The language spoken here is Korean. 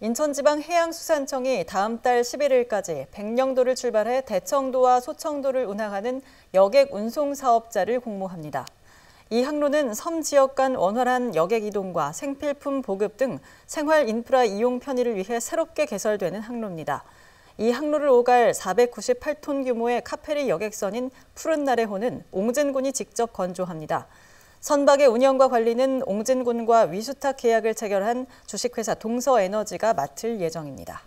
인천지방해양수산청이 다음 달 11일까지 백령도를 출발해 대청도와 소청도를 운항하는 여객 운송 사업자를 공모합니다. 이 항로는 섬 지역 간 원활한 여객 이동과 생필품 보급 등 생활 인프라 이용 편의를 위해 새롭게 개설되는 항로입니다. 이 항로를 오갈 498톤 규모의 카페리 여객선인 푸른날의 호는 옹진군이 직접 건조합니다. 선박의 운영과 관리는 옹진군과 위수탁 계약을 체결한 주식회사 동서에너지가 맡을 예정입니다.